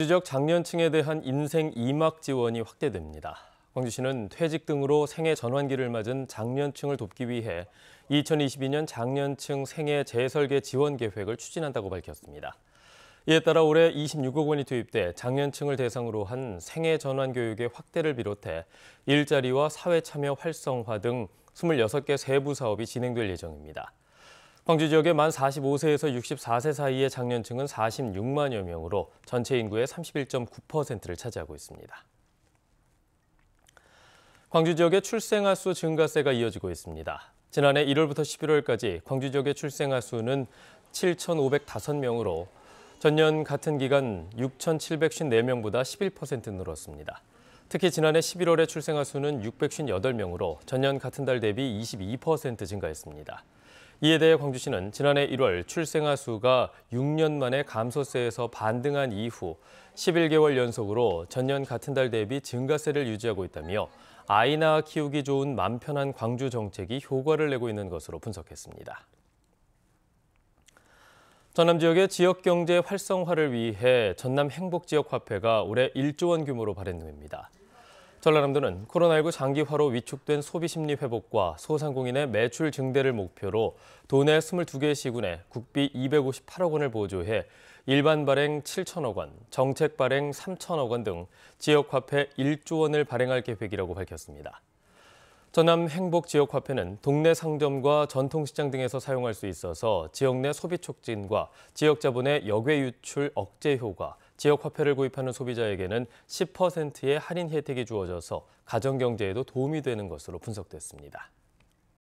주적 장년층에 대한 인생 2막 지원이 확대됩니다. 광주시는 퇴직 등으로 생애 전환기를 맞은 장년층을 돕기 위해 2022년 장년층 생애 재설계 지원 계획을 추진한다고 밝혔습니다. 이에 따라 올해 26억 원이 투입돼 장년층을 대상으로 한 생애 전환 교육의 확대를 비롯해 일자리와 사회 참여 활성화 등 26개 세부 사업이 진행될 예정입니다. 광주 지역의 만 45세에서 64세 사이의 장년층은 46만여 명으로 전체 인구의 31.9%를 차지하고 있습니다. 광주 지역의 출생아 수 증가세가 이어지고 있습니다. 지난해 1월부터 11월까지 광주 지역의 출생아 수는 7,505명으로 전년 같은 기간 6,754명보다 11% 늘었습니다. 특히 지난해 11월에 출생아 수는 658명으로 전년 같은 달 대비 22% 증가했습니다. 이에 대해 광주시는 지난해 1월 출생아 수가 6년 만에 감소세에서 반등한 이후 11개월 연속으로 전년 같은 달 대비 증가세를 유지하고 있다며 아이 낳아 키우기 좋은 맘 편한 광주 정책이 효과를 내고 있는 것으로 분석했습니다. 전남 지역의 지역 경제 활성화를 위해 전남 행복지역화폐가 올해 1조 원 규모로 발행됩니다. 전라남도는 코로나19 장기화로 위축된 소비 심리 회복과 소상공인의 매출 증대를 목표로 도내 22개 시군에 국비 258억 원을 보조해 일반 발행 7천억 원, 정책 발행 3천억 원 등 지역 화폐 1조 원을 발행할 계획이라고 밝혔습니다. 전남 행복 지역 화폐는 동네 상점과 전통시장 등에서 사용할 수 있어서 지역 내 소비 촉진과 지역 자본의 역외 유출 억제 효과, 지역 화폐를 구입하는 소비자에게는 10%의 할인 혜택이 주어져서 가정 경제에도 도움이 되는 것으로 분석됐습니다.